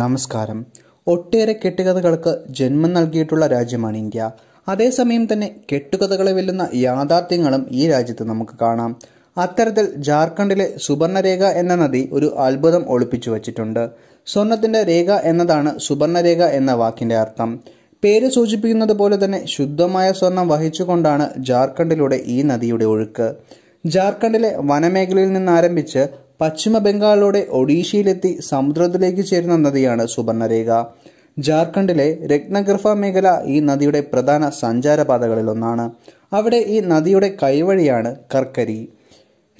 നമസ്കാരം ഒട്ടേറെ കെട്ടുകഥകൾക്ക് ജന്മം നൽകിയിട്ടുള്ള രാജ്യമാണ് ഇന്ത്യ അതേസമയം തന്നെ കെട്ടുകഥകളെ വെല്ലുന്ന യാഥാർത്ഥ്യങ്ങളും ഈ രാജ്യത്ത് നമുക്ക് കാണാം അത്തരത്തിൽ ജാർഖണ്ഡിലെ സുവർണരേഖ എന്ന നദി ഒരു അത്ഭുതം ഒളിപ്പിച്ചു വച്ചിട്ടുണ്ട് സ്വർണത്തിന്റെ രേഖ എന്നതാണ് സുവർണരേഖ എന്ന വാക്കിന്റെ അർത്ഥം പേര് സൂചിപ്പിക്കുന്നത് പോലെ തന്നെ ശുദ്ധമായ സ്വർണം വഹിച്ചുകൊണ്ടാണ് ജാർഖണ്ഡിലൂടെ ഈ നദിയുടെ ഒഴുക്ക് ജാർഖണ്ഡിലെ വനമേഖലയിൽ നിന്നാരംഭിച്ച് പശ്ചിമ ബംഗാളിലൂടെ ഒഡീഷയിലെത്തി സമുദ്രത്തിലേക്ക് ചേരുന്ന നദിയാണ് സുബർണരേഖ ജാർഖണ്ഡിലെ രത്നഗർഫ മേഖല ഈ നദിയുടെ പ്രധാന സഞ്ചാരപാതകളിലൊന്നാണ് അവിടെ ഈ നദിയുടെ കൈവഴിയാണ് കർക്കരി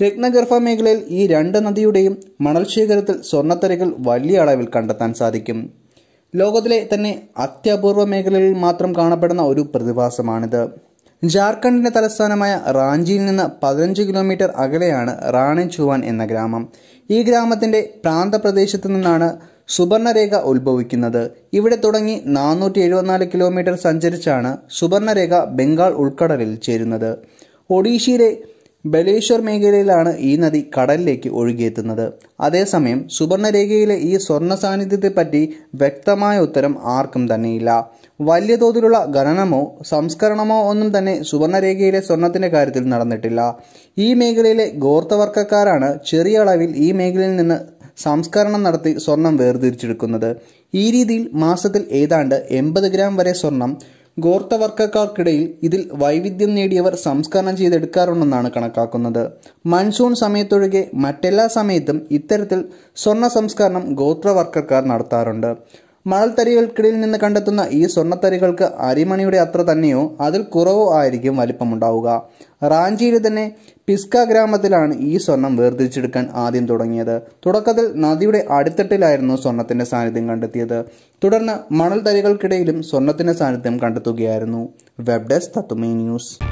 രത്നഗർഫ മേഖലയിൽ ഈ രണ്ട് നദിയുടെയും മണൽ ശേഖരത്തിൽ വലിയ അളവിൽ കണ്ടെത്താൻ സാധിക്കും ലോകത്തിലെ തന്നെ അത്യപൂർവ മേഖലയിൽ മാത്രം കാണപ്പെടുന്ന ഒരു പ്രതിഭാസമാണിത് ജാർഖണ്ഡിൻ്റെ തലസ്ഥാനമായ റാഞ്ചിയിൽ നിന്ന് പതിനഞ്ച് കിലോമീറ്റർ അകലെയാണ് റാണൻ ചുവാൻ എന്ന ഗ്രാമം ഈ ഗ്രാമത്തിന്റെ പ്രാന്തപ്രദേശത്ത് നിന്നാണ് സുവർണരേഖ ഉത്ഭവിക്കുന്നത് ഇവിടെ തുടങ്ങി നാനൂറ്റി എഴുപത്തിനാല് കിലോമീറ്റർ സഞ്ചരിച്ചാണ് സുവർണരേഖ ബംഗാൾ ഉൾക്കടലിൽ ചേരുന്നത് ഒഡീഷയിലെ ബലേശ്വർ മേഖലയിലാണ് ഈ നദി കടലിലേക്ക് ഒഴുകിയെത്തുന്നത് അതേസമയം സുവർണരേഖയിലെ ഈ സ്വർണ്ണ സാന്നിധ്യത്തെപ്പറ്റി വ്യക്തമായ ഉത്തരം ആർക്കും തന്നെയില്ല വലിയ തോതിലുള്ള ഖനനമോ സംസ്കരണമോ ഒന്നും തന്നെ സുവർണരേഖയിലെ സ്വർണത്തിൻ്റെ കാര്യത്തിൽ നടന്നിട്ടില്ല ഈ മേഖലയിലെ ഗോർത്തവർക്കക്കാരാണ് ചെറിയ അളവിൽ ഈ മേഖലയിൽ നിന്ന് സംസ്കരണം നടത്തി സ്വർണം വേർതിരിച്ചെടുക്കുന്നത് ഈ രീതിയിൽ മാസത്തിൽ ഏതാണ്ട് എൺപത് ഗ്രാം വരെ സ്വർണം ഗോർത്തവർഗക്കാർക്കിടയിൽ ഇതിൽ വൈവിധ്യം നേടിയവർ സംസ്കരണം ചെയ്തെടുക്കാറുണ്ടെന്നാണ് കണക്കാക്കുന്നത് മൺസൂൺ സമയത്തൊഴികെ മറ്റെല്ലാ സമയത്തും ഇത്തരത്തിൽ സ്വർണ്ണ സംസ്കരണം ഗോത്രവർഗക്കാർ നടത്താറുണ്ട് മണൽത്തരികൾക്കിടയിൽ നിന്ന് കണ്ടെത്തുന്ന ഈ സ്വർണ്ണത്തരികൾക്ക് അരിമണിയുടെ അത്ര തന്നെയോ അതിൽ കുറവോ ആയിരിക്കും വലിപ്പമുണ്ടാവുക റാഞ്ചിയിൽ തന്നെ പിസ്ക ഗ്രാമത്തിലാണ് ഈ സ്വർണം വേർതിരിച്ചെടുക്കാൻ ആദ്യം തുടങ്ങിയത് തുടക്കത്തിൽ നദിയുടെ അടിത്തട്ടിലായിരുന്നു സ്വർണത്തിന്റെ സാന്നിധ്യം കണ്ടെത്തിയത് തുടർന്ന് തരികൾക്കിടയിലും സ്വർണത്തിന്റെ സാന്നിധ്യം കണ്ടെത്തുകയായിരുന്നു വെബ് ഡെസ്ക് തത്തുമേ ന്യൂസ്